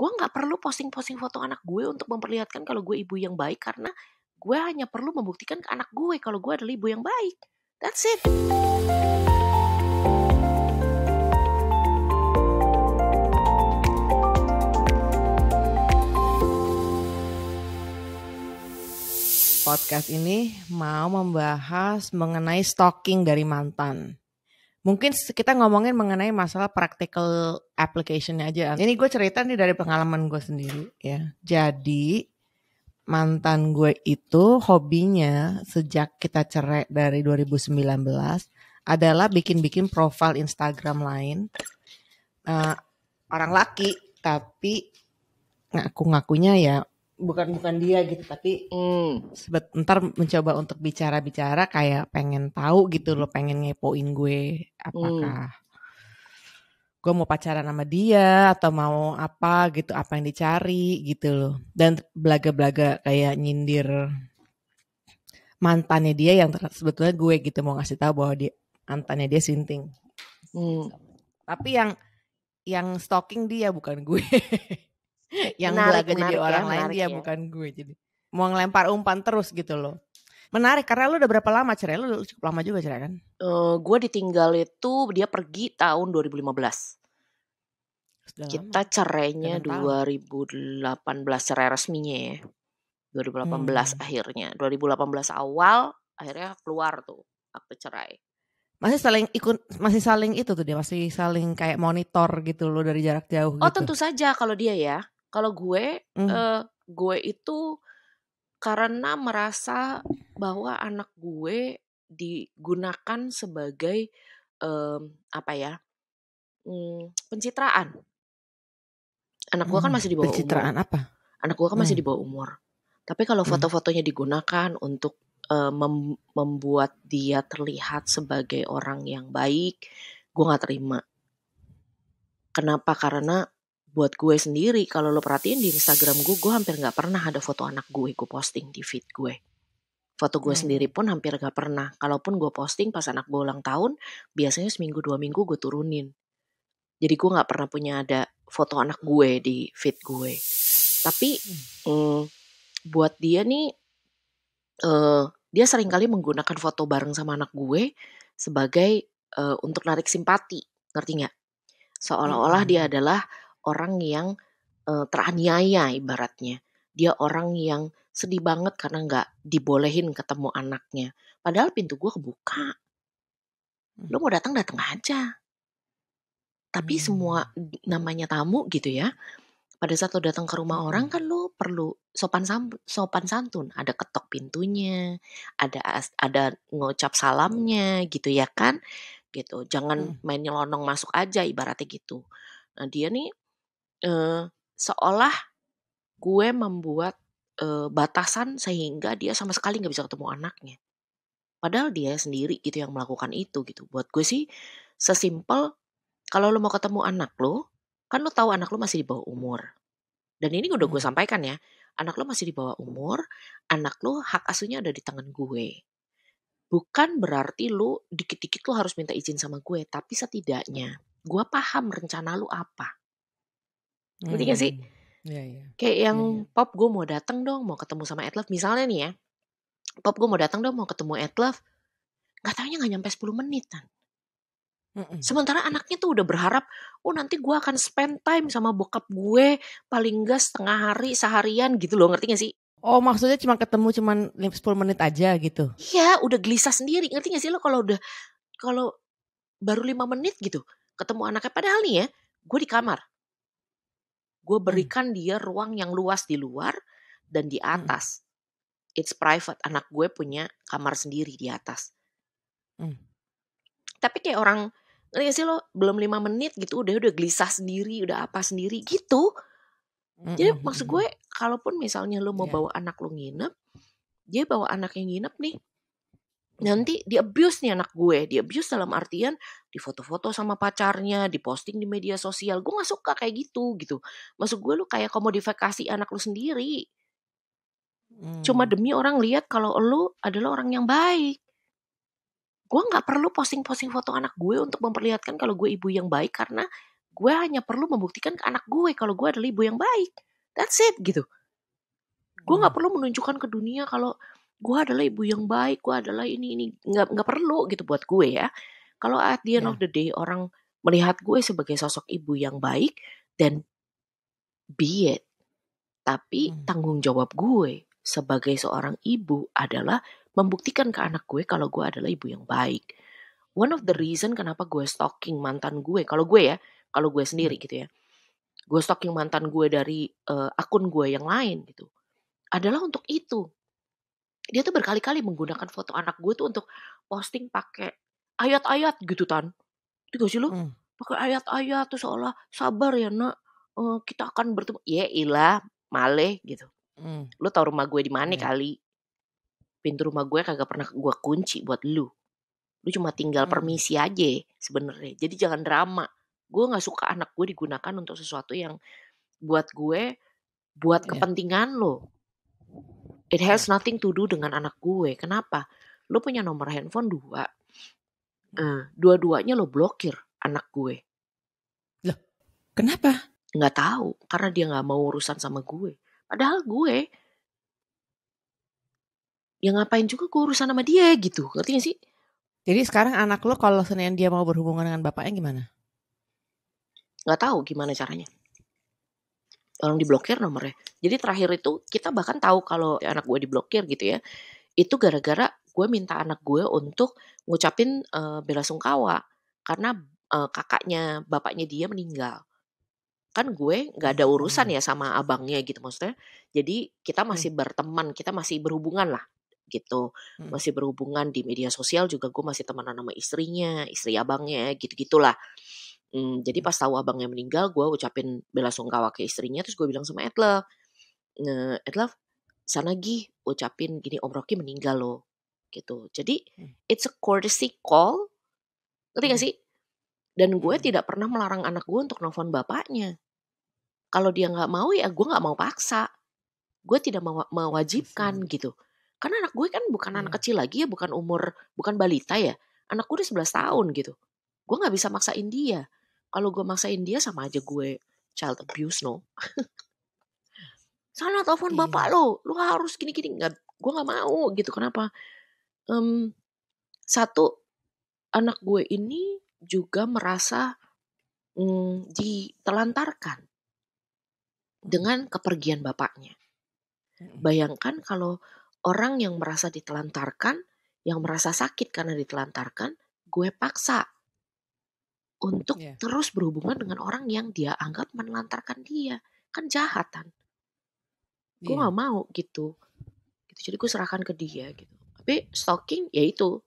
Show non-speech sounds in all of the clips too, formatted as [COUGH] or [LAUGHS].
gue nggak perlu posting-posting foto anak gue untuk memperlihatkan kalau gue ibu yang baik karena gue hanya perlu membuktikan ke anak gue kalau gue adalah ibu yang baik. That's it. Podcast ini mau membahas mengenai stalking dari mantan mungkin kita ngomongin mengenai masalah practical application aja. Ini gue cerita nih dari pengalaman gue sendiri ya. Jadi mantan gue itu hobinya sejak kita cerai dari 2019 adalah bikin-bikin profile Instagram lain uh, orang laki tapi ngaku-ngakunya ya bukan bukan dia gitu tapi mm. ntar mencoba untuk bicara bicara kayak pengen tahu gitu loh pengen ngepoin gue apakah mm. gue mau pacaran sama dia atau mau apa gitu apa yang dicari gitu loh dan belaga belaga kayak nyindir mantannya dia yang sebetulnya gue gitu mau ngasih tahu bahwa dia mantannya dia sinting mm. tapi yang yang stalking dia bukan gue [LAUGHS] [LAUGHS] yang menarik, belaga jadi orang ya, lain dia ya. bukan gue jadi mau ngelempar umpan terus gitu loh menarik karena lu udah berapa lama cerai lu cukup lama juga cerai kan uh, eh, gue ditinggal itu dia pergi tahun 2015 Sudah kita lama. cerainya 2018 cerai resminya ya 2018 hmm. akhirnya 2018 awal akhirnya keluar tuh akte cerai masih saling ikut masih saling itu tuh dia masih saling kayak monitor gitu loh dari jarak jauh oh gitu. tentu saja kalau dia ya kalau gue, mm. uh, gue itu karena merasa bahwa anak gue digunakan sebagai um, apa ya um, pencitraan. Anak gue kan hmm, masih di bawah pencitraan umur. apa? Anak gue kan masih hmm. di bawah umur. Tapi kalau hmm. foto-fotonya digunakan untuk uh, mem membuat dia terlihat sebagai orang yang baik, gue nggak terima. Kenapa? Karena buat gue sendiri kalau lo perhatiin di Instagram gue gue hampir nggak pernah ada foto anak gue gue posting di feed gue foto gue hmm. sendiri pun hampir gak pernah kalaupun gue posting pas anak gue ulang tahun biasanya seminggu dua minggu gue turunin jadi gue nggak pernah punya ada foto anak gue di feed gue tapi hmm. Hmm, buat dia nih uh, dia seringkali menggunakan foto bareng sama anak gue sebagai uh, untuk narik simpati ngerti nggak seolah-olah hmm. dia adalah orang yang uh, teraniaya ibaratnya. Dia orang yang sedih banget karena nggak dibolehin ketemu anaknya. Padahal pintu gue kebuka. Hmm. Lo mau datang datang aja. Tapi hmm. semua namanya tamu gitu ya. Pada saat lo datang ke rumah orang hmm. kan lo perlu sopan sopan santun. Ada ketok pintunya, ada ada ngucap salamnya gitu ya kan. Gitu. Jangan hmm. main nyelonong masuk aja ibaratnya gitu. Nah dia nih uh, seolah gue membuat uh, batasan sehingga dia sama sekali nggak bisa ketemu anaknya. Padahal dia sendiri gitu yang melakukan itu gitu. Buat gue sih sesimpel kalau lo mau ketemu anak lo, kan lo tahu anak lo masih di bawah umur. Dan ini udah gue hmm. sampaikan ya, anak lo masih di bawah umur, anak lo hak asuhnya ada di tangan gue. Bukan berarti lo dikit-dikit lo harus minta izin sama gue, tapi setidaknya gue paham rencana lo apa Ngerti iya, gak iya. sih? Yeah, yeah. Kayak yang yeah, yeah. pop gue mau datang dong, mau ketemu sama Love misalnya nih ya. Pop gue mau datang dong, mau ketemu Etlaf. Gak taunya gak nyampe 10 menit kan. Sementara anaknya tuh udah berharap, oh nanti gue akan spend time sama bokap gue paling gak setengah hari, seharian gitu loh, ngerti gak sih? Oh maksudnya cuma ketemu cuma 10 menit aja gitu? Iya, udah gelisah sendiri, ngerti gak sih lo kalau udah, kalau baru 5 menit gitu, ketemu anaknya. Padahal nih ya, gue di kamar, Gue hmm. berikan hmm. dia ruang yang luas di luar dan di hmm. atas. Hmm. It's private. Anak gue punya kamar sendiri di atas. Hmm. Tapi kayak orang ngerti sih lo belum lima menit gitu udah udah gelisah sendiri udah apa sendiri gitu hmm, jadi hmm maksud gue kalaupun misalnya lo mau yeah. bawa anak lo nginep dia bawa anak yang nginep nih nanti di abuse nih anak gue di abuse dalam artian di foto foto sama pacarnya, diposting di media sosial. Gue gak suka kayak gitu gitu. Masuk gue lu kayak komodifikasi anak lu sendiri. Hmm. Cuma demi orang lihat kalau lu adalah orang yang baik. Gue gak perlu posting-posting foto anak gue untuk memperlihatkan kalau gue ibu yang baik karena gue hanya perlu membuktikan ke anak gue kalau gue adalah ibu yang baik. That's it gitu. Gue gak hmm. perlu menunjukkan ke dunia kalau gue adalah ibu yang baik, gue adalah ini ini Gak, nggak perlu gitu buat gue ya. Kalau at the end yeah. of the day orang melihat gue sebagai sosok ibu yang baik dan be it. Tapi hmm. tanggung jawab gue sebagai seorang ibu adalah membuktikan ke anak gue kalau gue adalah ibu yang baik. One of the reason kenapa gue stalking mantan gue, kalau gue ya, kalau gue sendiri hmm. gitu ya, gue stalking mantan gue dari uh, akun gue yang lain gitu, adalah untuk itu. Dia tuh berkali-kali menggunakan foto anak gue tuh untuk posting pakai ayat-ayat gitu tan itu gak sih lu hmm. pakai ayat-ayat tuh seolah sabar ya nak uh, kita akan bertemu ya ilah maleh gitu hmm. lu tau rumah gue di mana hmm. kali pintu rumah gue kagak pernah gue kunci buat lu lu cuma tinggal hmm. permisi aja sebenarnya jadi jangan drama gue nggak suka anak gue digunakan untuk sesuatu yang buat gue buat yeah. kepentingan lo it has iya. nothing to do dengan anak gue kenapa Lo punya nomor handphone dua Uh, dua-duanya lo blokir anak gue. Loh, kenapa? Nggak tahu, karena dia nggak mau urusan sama gue. Padahal gue, ya ngapain juga gue urusan sama dia gitu, ngerti gak sih? Jadi sekarang anak lo kalau senin dia mau berhubungan dengan bapaknya gimana? Nggak tahu gimana caranya. Orang diblokir nomornya. Jadi terakhir itu kita bahkan tahu kalau anak gue diblokir gitu ya. Itu gara-gara gue minta anak gue untuk ngucapin uh, bela sungkawa karena uh, kakaknya bapaknya dia meninggal kan gue nggak ada urusan ya sama abangnya gitu maksudnya jadi kita hmm. masih berteman kita masih berhubungan lah gitu hmm. masih berhubungan di media sosial juga gue masih temenan sama istrinya istri abangnya gitu gitulah hmm, jadi hmm. pas tahu abangnya meninggal gue ucapin bela sungkawa ke istrinya terus gue bilang sama Etlef Etlef sana gih ucapin gini Om Rocky meninggal loh gitu. Jadi hmm. it's a courtesy call. Ngerti gak hmm. sih? Dan gue hmm. tidak pernah melarang anak gue untuk nelfon bapaknya. Kalau dia nggak mau ya gue nggak mau paksa. Gue tidak mau mewajibkan gitu. Karena anak gue kan bukan anak kecil lagi ya, bukan umur, bukan balita ya. Anak gue udah 11 tahun gitu. Gue nggak bisa maksain dia. Kalau gue maksain dia sama aja gue child abuse no. [LAUGHS] Sana telepon bapak iya. lo, lo harus gini-gini. Nggak, gue gak mau gitu. Kenapa? um, satu anak gue ini juga merasa um, ditelantarkan dengan hmm. kepergian bapaknya. Hmm. Bayangkan kalau orang yang merasa ditelantarkan, yang merasa sakit karena ditelantarkan, gue paksa untuk yeah. terus berhubungan dengan orang yang dia anggap menelantarkan dia, kan jahatan. Gue yeah. gak mau gitu. gitu. Jadi gue serahkan ke dia gitu tapi stalking yaitu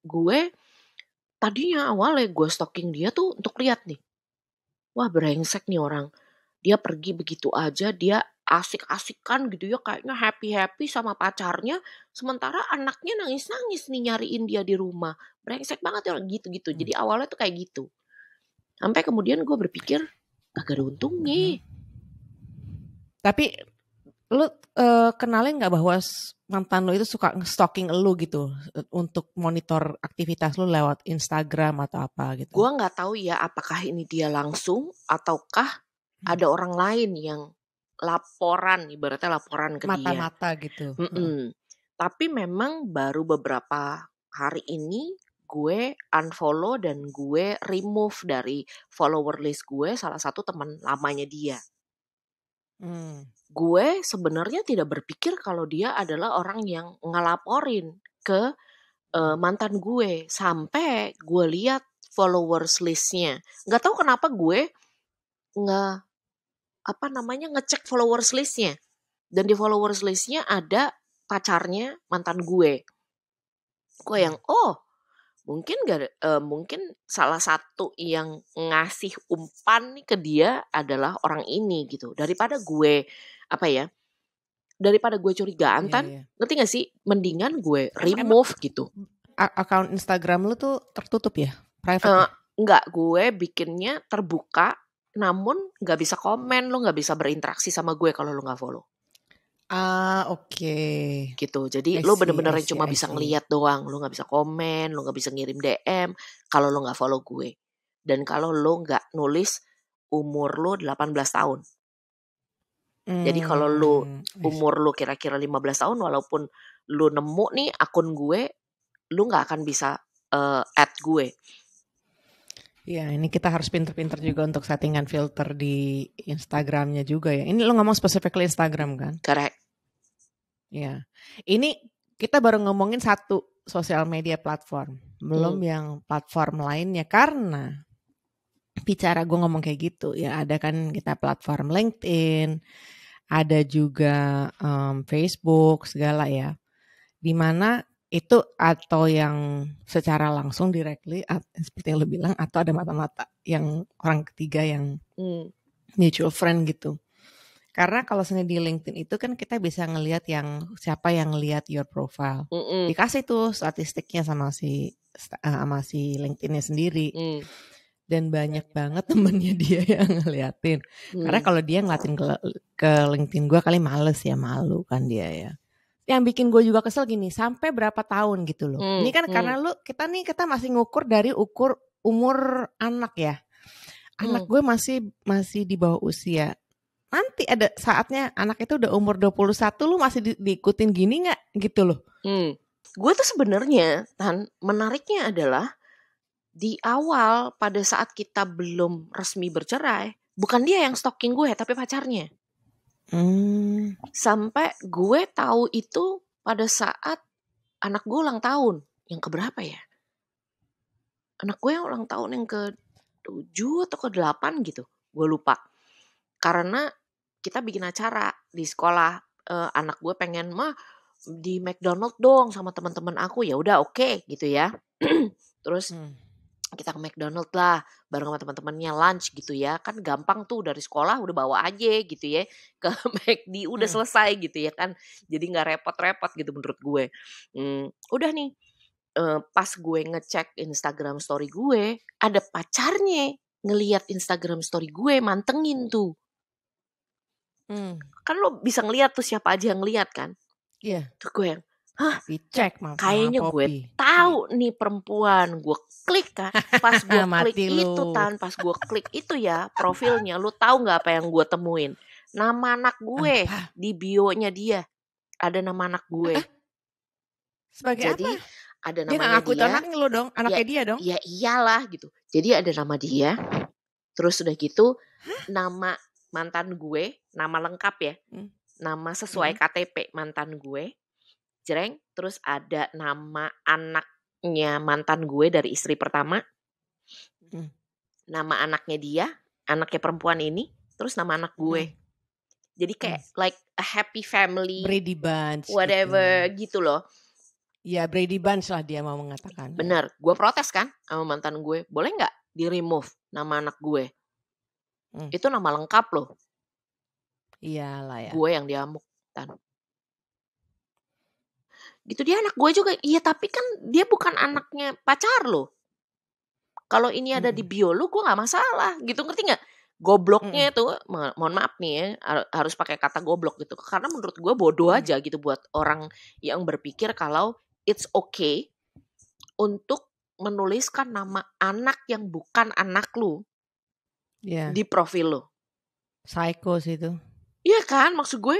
gue tadinya awalnya gue stalking dia tuh untuk lihat nih wah brengsek nih orang dia pergi begitu aja dia asik-asikan gitu ya kayaknya happy-happy sama pacarnya sementara anaknya nangis-nangis nih nyariin dia di rumah brengsek banget ya orang gitu-gitu hmm. jadi awalnya tuh kayak gitu sampai kemudian gue berpikir agak ada untungnya hmm. tapi lu uh, eh, kenalin nggak bahwa mantan lo itu suka stalking lo gitu untuk monitor aktivitas lo lewat Instagram atau apa gitu. Gua nggak tahu ya apakah ini dia langsung ataukah hmm. ada orang lain yang laporan ibaratnya laporan ke Mata -mata dia. Mata-mata gitu. Mm -mm. Tapi memang baru beberapa hari ini gue unfollow dan gue remove dari follower list gue salah satu teman lamanya dia. Hmm gue sebenarnya tidak berpikir kalau dia adalah orang yang ngelaporin ke uh, mantan gue sampai gue lihat followers listnya nggak tahu kenapa gue nge apa namanya ngecek followers listnya dan di followers listnya ada pacarnya mantan gue gue yang hmm. oh mungkin gak uh, mungkin salah satu yang ngasih umpan nih ke dia adalah orang ini gitu daripada gue apa ya daripada gue curigaan yeah, tan yeah. ngerti gak sih mendingan gue kan remove Emang, gitu account Instagram lu tuh tertutup ya private uh, ya? nggak gue bikinnya terbuka namun nggak bisa komen lo nggak bisa berinteraksi sama gue kalau lo nggak follow Ah, oke. Okay. Gitu. Jadi see, lo bener-bener yang cuma bisa ngeliat doang. Lo nggak bisa komen, lo nggak bisa ngirim DM kalau lo nggak follow gue. Dan kalau lo nggak nulis umur lo 18 tahun. Mm, Jadi kalau lo hmm, umur lo kira-kira 15 tahun walaupun lo nemu nih akun gue, lo nggak akan bisa uh, add gue. Ya ini kita harus pinter-pinter juga untuk settingan filter di Instagramnya juga ya. Ini lo ngomong spesifik ke Instagram kan? Correct. Ya, ini kita baru ngomongin satu sosial media platform, belum hmm. yang platform lainnya karena bicara gue ngomong kayak gitu ya ada kan kita platform LinkedIn, ada juga um, Facebook segala ya, dimana itu atau yang secara langsung directly seperti yang lo bilang atau ada mata-mata yang orang ketiga yang hmm. mutual friend gitu. Karena kalau sendiri di LinkedIn itu kan kita bisa ngelihat yang siapa yang lihat your profile. Mm -mm. Dikasih tuh statistiknya sama si eh, sama si LinkedInnya sendiri. Mm. Dan banyak banget temennya [LAUGHS] dia yang ngeliatin. Mm. Karena kalau dia ngeliatin ke, ke LinkedIn gue kali males ya malu kan dia ya yang bikin gue juga kesel gini sampai berapa tahun gitu loh Mm. ini kan mm. karena lu kita nih kita masih ngukur dari ukur umur anak ya anak hmm. gue masih masih di bawah usia nanti ada saatnya anak itu udah umur 21 lu masih di, diikutin gini nggak gitu loh. Hmm. Gue tuh sebenarnya Tan menariknya adalah di awal pada saat kita belum resmi bercerai, bukan dia yang stalking gue tapi pacarnya. Hmm. Sampai gue tahu itu pada saat anak gue ulang tahun. Yang ke berapa ya? Anak gue yang ulang tahun yang ke 7 atau ke 8 gitu. Gue lupa karena kita bikin acara di sekolah uh, anak gue pengen mah di McDonald dong sama teman-teman aku ya udah oke okay, gitu ya [CLEARS THROAT] terus hmm. kita ke McDonald lah bareng sama teman-temannya lunch gitu ya kan gampang tuh dari sekolah udah bawa aja gitu ya [LAUGHS] ke McD udah hmm. selesai gitu ya kan jadi nggak repot-repot gitu menurut gue hmm, udah nih uh, pas gue ngecek Instagram story gue ada pacarnya ngeliat Instagram story gue mantengin tuh Hmm. Kan lo bisa ngeliat tuh siapa aja yang ngeliat kan. Iya. Yeah. Tuh gue yang, hah? Dicek mama Kayaknya gue tahu iya. nih perempuan. Gue klik kan. Pas [LAUGHS] gue klik itu lu. tan. Pas gue klik itu ya profilnya. Lo tahu gak apa yang gue temuin? Nama anak gue apa? di bio-nya dia. Ada nama anak gue. Sebagai Jadi, apa? ada nama dia. Aku dia anaknya lo dong, ya, anaknya ya, dia dong. Ya iyalah gitu. Jadi ada nama dia. Terus udah gitu Hah? nama mantan gue nama lengkap ya hmm. nama sesuai hmm. KTP mantan gue jereng terus ada nama anaknya mantan gue dari istri pertama hmm. nama anaknya dia anaknya perempuan ini terus nama anak hmm. gue hmm. jadi kayak hmm. like a happy family Brady Bunch gitu. whatever gitu, gitu loh Ya Brady Bunch lah dia mau mengatakan. Ya. Bener, gue protes kan sama mantan gue. Boleh nggak di remove nama anak gue? Hmm. Itu nama lengkap loh. Iyalah ya. Gue yang diamuk, Tan. Gitu dia anak gue juga. Iya tapi kan dia bukan anaknya pacar loh. Kalau ini ada di hmm. bio lu gue nggak masalah gitu ngerti gak? Gobloknya hmm. itu mohon maaf nih ya harus pakai kata goblok gitu. Karena menurut gue bodoh hmm. aja gitu buat orang yang berpikir kalau it's okay untuk menuliskan nama anak yang bukan anak lu yeah. di profil lo. Psycho sih itu. Iya kan, maksud gue.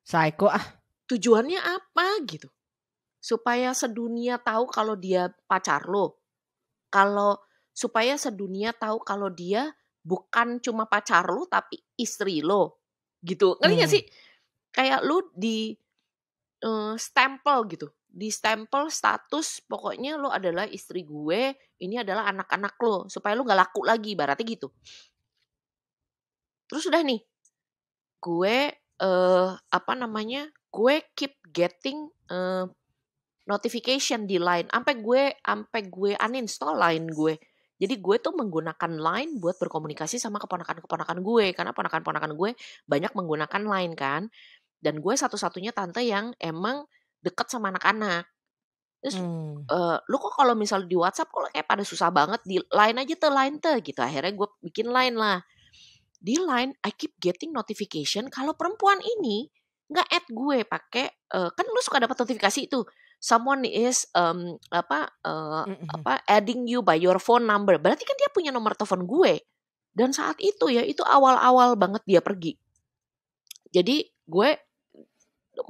Psycho ah. Tujuannya apa gitu? Supaya sedunia tahu kalau dia pacar lo. Kalau supaya sedunia tahu kalau dia bukan cuma pacar lo tapi istri lo. Gitu. Ngerti hmm. gak sih? Kayak lo di uh, stempel gitu. Di stempel status pokoknya lo adalah istri gue, ini adalah anak-anak lo supaya lo gak laku lagi, berarti gitu. Terus udah nih, gue uh, apa namanya? Gue keep getting uh, notification di Line. Sampai gue sampai gue uninstall Line gue. Jadi gue tuh menggunakan Line buat berkomunikasi sama keponakan-keponakan gue karena keponakan-keponakan gue banyak menggunakan Line kan. Dan gue satu-satunya tante yang emang deket sama anak-anak. Terus hmm. uh, lu kok kalau misalnya di WhatsApp kok kayak pada susah banget di line aja tuh line tuh gitu. Akhirnya gue bikin line lah di line I keep getting notification kalau perempuan ini nggak add gue pakai uh, kan lu suka dapat notifikasi itu someone is um, apa uh, apa adding you by your phone number berarti kan dia punya nomor telepon gue dan saat itu ya itu awal-awal banget dia pergi jadi gue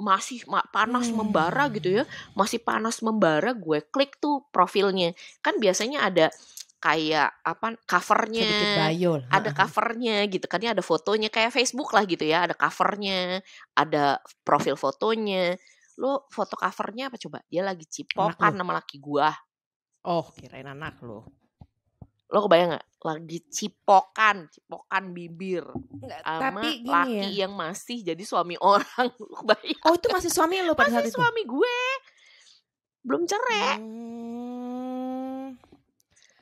masih panas membara gitu ya hmm. masih panas membara gue klik tuh profilnya kan biasanya ada kayak apa covernya ada covernya gitu kan ya ada fotonya kayak Facebook lah gitu ya ada covernya ada profil fotonya lo foto covernya apa coba dia lagi cipokan sama laki gua oh kirain anak lo lo kebayang gak lagi cipokan cipokan bibir Nggak, sama tapi gini laki ya. yang masih jadi suami [LAUGHS] orang lo kebayang oh itu masih suami lo pada masih saat itu suami gue belum cerai hmm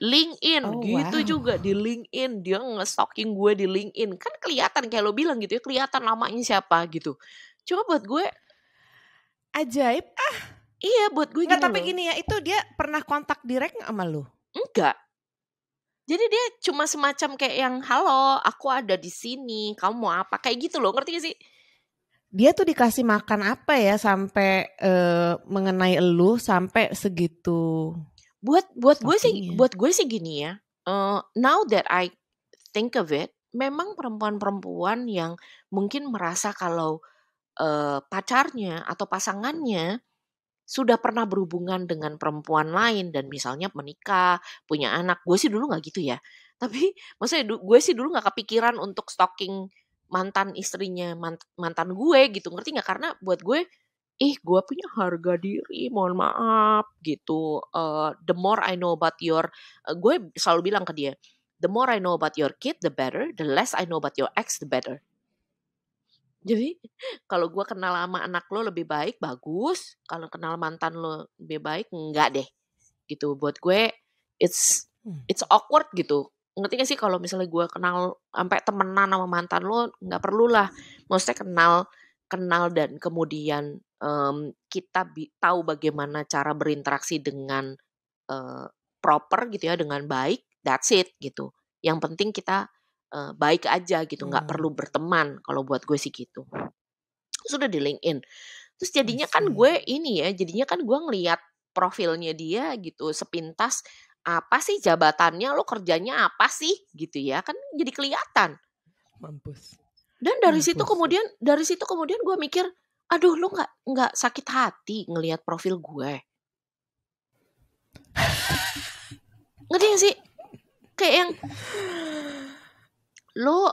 LinkedIn oh, gitu wow. juga di LinkedIn dia nge-stalking gue di LinkedIn kan kelihatan kayak lo bilang gitu ya kelihatan namanya siapa gitu cuma buat gue ajaib ah iya buat gue nggak gitu tapi loh. gini ya itu dia pernah kontak direct nggak sama lo enggak jadi dia cuma semacam kayak yang halo, aku ada di sini, kamu mau apa? Kayak gitu loh, ngerti gak sih? Dia tuh dikasih makan apa ya sampai uh, mengenai elu sampai segitu buat buat gue sih ya. buat gue sih gini ya uh, now that I think of it memang perempuan-perempuan yang mungkin merasa kalau uh, pacarnya atau pasangannya sudah pernah berhubungan dengan perempuan lain dan misalnya menikah punya anak gue sih dulu nggak gitu ya [LAUGHS] tapi maksudnya gue sih dulu nggak kepikiran untuk stalking mantan istrinya mant mantan gue gitu ngerti nggak karena buat gue ih gue punya harga diri mohon maaf gitu uh, the more I know about your uh, eh, gue selalu bilang ke dia the more I know about your kid the better the less I know about your ex the better jadi kalau gue kenal sama anak lo lebih baik bagus kalau kenal mantan lo lebih baik enggak deh gitu buat gue it's hmm. it's awkward gitu ngerti gak sih kalau misalnya gue kenal sampai temenan sama mantan lo nggak perlulah lah maksudnya kenal kenal dan kemudian um, kita bi tahu bagaimana cara berinteraksi dengan uh, proper gitu ya dengan baik that's it gitu yang penting kita uh, baik aja gitu nggak hmm. perlu berteman kalau buat gue sih gitu sudah di LinkedIn terus jadinya kan gue ini ya jadinya kan gue ngelihat profilnya dia gitu sepintas apa sih jabatannya lo kerjanya apa sih gitu ya kan jadi kelihatan mampus dan dari mampus. situ kemudian dari situ kemudian gue mikir aduh lu nggak nggak sakit hati ngelihat profil gue ngerti gak sih kayak yang lu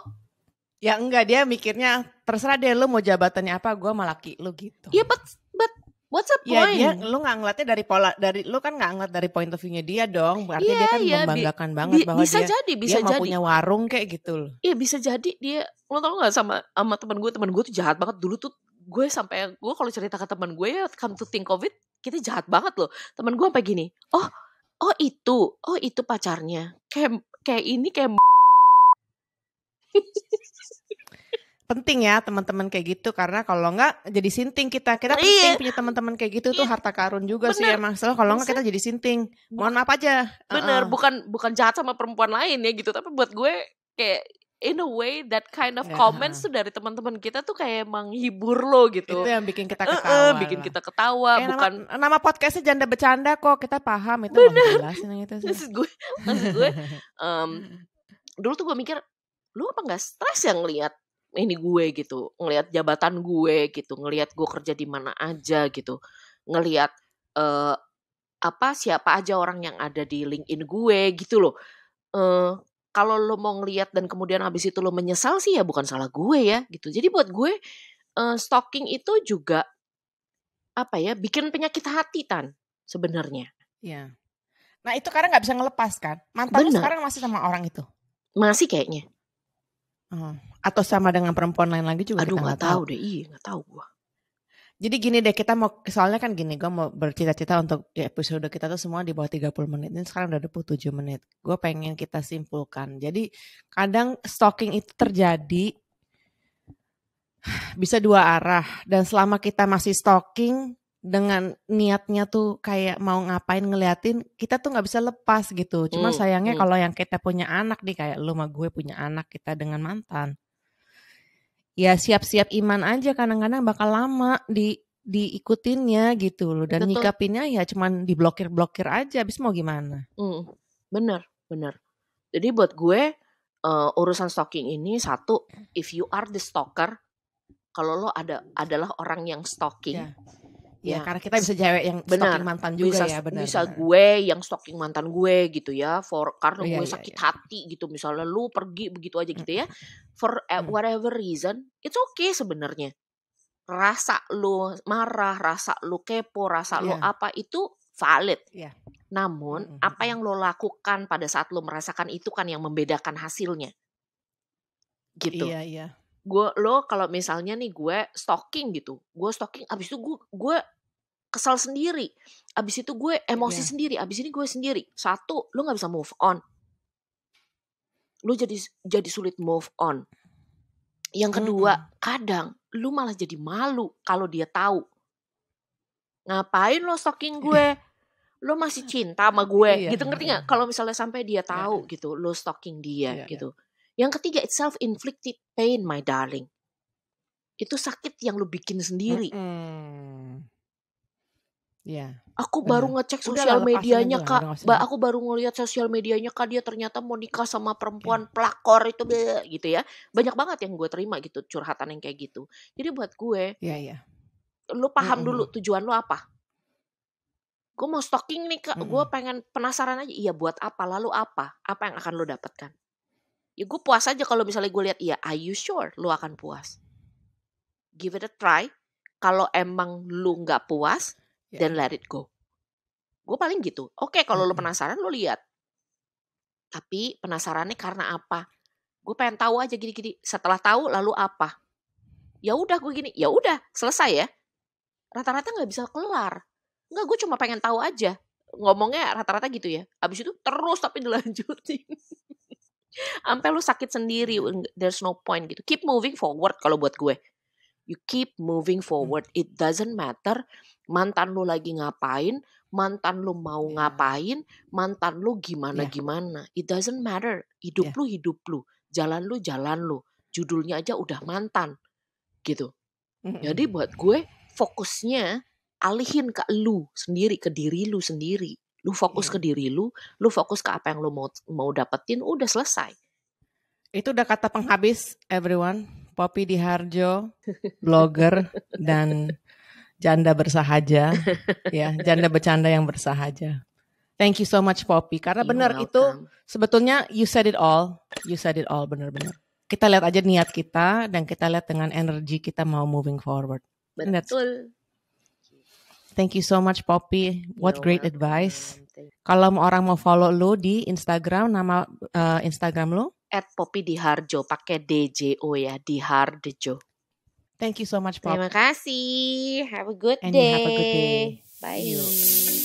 ya enggak dia mikirnya terserah deh lu mau jabatannya apa gue malah laki lu gitu ya yeah, but but what's the point ya dia lu nggak ngeliatnya dari pola dari lu kan nggak ngeliat dari point of view-nya dia dong berarti yeah, dia kan yeah, membanggakan bi banget bi bahwa bisa dia, jadi bisa dia jadi. mau punya warung kayak gitu Iya iya bisa jadi dia lo tau nggak sama sama teman gue teman gue tuh jahat banget dulu tuh gue sampai gue kalau cerita ke teman gue ya, come to think of kita jahat banget loh teman gue sampai gini oh oh itu oh itu pacarnya kayak kayak ini kayak penting ya teman-teman kayak gitu karena kalau nggak jadi sinting kita kita iya. penting iya. punya teman-teman kayak gitu iya. tuh harta karun juga bener. sih emang selalu kalau nggak kita jadi sinting mohon maaf aja bener uh -uh. bukan bukan jahat sama perempuan lain ya gitu tapi buat gue kayak in a way that kind of yeah. comments tuh dari teman-teman kita tuh kayak menghibur hibur lo gitu. Itu yang bikin kita ketawa. Uh -uh, bikin nah. kita ketawa, eh, bukan nama, nama podcastnya janda bercanda kok. Kita paham itu Benar. jelasin yang itu sih. gue, gue um, [LAUGHS] dulu tuh gue mikir lu apa nggak stres yang ngelihat ini gue gitu, ngelihat jabatan gue gitu, ngelihat gue kerja di mana aja gitu, ngelihat uh, apa siapa aja orang yang ada di LinkedIn gue gitu loh. Uh, kalau lo mau ngeliat dan kemudian habis itu lo menyesal sih ya bukan salah gue ya gitu. Jadi buat gue uh, stalking itu juga apa ya bikin penyakit hati tan sebenarnya. Iya. Nah itu karena nggak bisa ngelepas kan. Mantan sekarang masih sama orang itu. Masih kayaknya. Hmm. Atau sama dengan perempuan lain lagi juga. Aduh nggak tahu. deh, iya nggak tahu gue. Jadi gini deh kita mau soalnya kan gini gue mau bercita-cita untuk ya, episode kita tuh semua di bawah 30 menit ini sekarang udah 27 menit. Gue pengen kita simpulkan. Jadi kadang stalking itu terjadi [SIGHS] bisa dua arah dan selama kita masih stalking dengan niatnya tuh kayak mau ngapain ngeliatin kita tuh nggak bisa lepas gitu. Cuma hmm, sayangnya hmm. kalau yang kita punya anak nih kayak lu sama gue punya anak kita dengan mantan ya siap-siap iman aja kadang-kadang bakal lama di diikutinnya gitu loh dan Betul. nyikapinnya ya cuman diblokir-blokir aja habis mau gimana. Hmm, bener bener. Jadi buat gue uh, urusan stalking ini satu if you are the stalker kalau lo ada adalah orang yang stalking yeah. Ya, ya karena kita bisa cewek yang benar. stalking mantan juga bisa, ya benar. Bisa gue yang stalking mantan gue gitu ya for karena yeah, gue yeah, sakit yeah. hati gitu misalnya lu pergi begitu aja gitu ya. For eh, whatever reason, it's okay sebenarnya. Rasa lu marah, rasa lu kepo, rasa yeah. lu iya. apa itu valid. Yeah. Namun mm -hmm. apa yang lo lakukan pada saat lo merasakan itu kan yang membedakan hasilnya. Gitu. Iya, iya gue lo kalau misalnya nih gue stalking gitu gue stalking abis itu gue gue kesal sendiri abis itu gue emosi yeah. sendiri abis ini gue sendiri satu lo nggak bisa move on lo jadi jadi sulit move on yang kedua mm -hmm. kadang lo malah jadi malu kalau dia tahu ngapain lo stalking gue iya. lo masih cinta sama gue iya, gitu ngerti nggak kalau misalnya sampai dia iya, tahu iya. gitu lo stalking dia iya, iya. gitu yang ketiga, it's self-inflicted pain, my darling. Itu sakit yang lu bikin sendiri. Mm -hmm. Yeah. Aku bener. baru ngecek sosial Udah, medianya kak, lah, ba aku baru ngeliat sosial medianya kak dia ternyata mau nikah sama perempuan yeah. pelakor itu bleh, gitu ya. Banyak banget yang gue terima gitu curhatan yang kayak gitu. Jadi buat gue, yeah, yeah. lu paham mm -hmm. dulu tujuan lu apa? Gue mau stalking nih kak, mm -hmm. gue pengen penasaran aja. Iya buat apa? Lalu apa? Apa yang akan lu dapatkan? ya gue puas aja kalau misalnya gue lihat iya are you sure lu akan puas give it a try kalau emang lu nggak puas yeah. then let it go gue paling gitu oke okay, kalau -hmm. lu penasaran lu lihat tapi penasarannya karena apa gue pengen tahu aja gini-gini setelah tahu lalu apa ya udah gue gini ya udah selesai ya rata-rata nggak bisa kelar nggak gue cuma pengen tahu aja ngomongnya rata-rata gitu ya abis itu terus tapi dilanjutin [LAUGHS] Sampai lu sakit sendiri, hmm. there's no point gitu. Keep moving forward kalau buat gue. You keep moving hmm. forward. It doesn't matter mantan lu lagi ngapain, mantan lu mau iya. ngapain, mantan lu gimana iya. gimana. It doesn't matter. Hidup yeah. lu hidup lu, jalan lu jalan lu. Judulnya aja udah mantan. Gitu. Hmm, Jadi buat gue fokusnya alihin ke lu sendiri, ke diri lu sendiri. Lu fokus yeah. ke diri lu, lu fokus ke apa yang lu mau mau dapetin, udah selesai. Itu udah kata penghabis everyone. Poppy Diharjo, [LAUGHS] blogger dan janda bersahaja, [LAUGHS] ya janda bercanda yang bersahaja. Thank you so much Poppy karena benar itu sebetulnya you said it all, you said it all benar-benar. Kita lihat aja niat kita dan kita lihat dengan energi kita mau moving forward. Betul. Thank you so much Poppy. What You're great welcome. advice. Kalau orang mau follow lo di Instagram, nama uh, Instagram lo? At Poppy Diharjo, pakai DJO ya, Diharjo. Thank you so much, Poppy. Terima kasih. Have a good And day. Have a good day. Bye. Bye.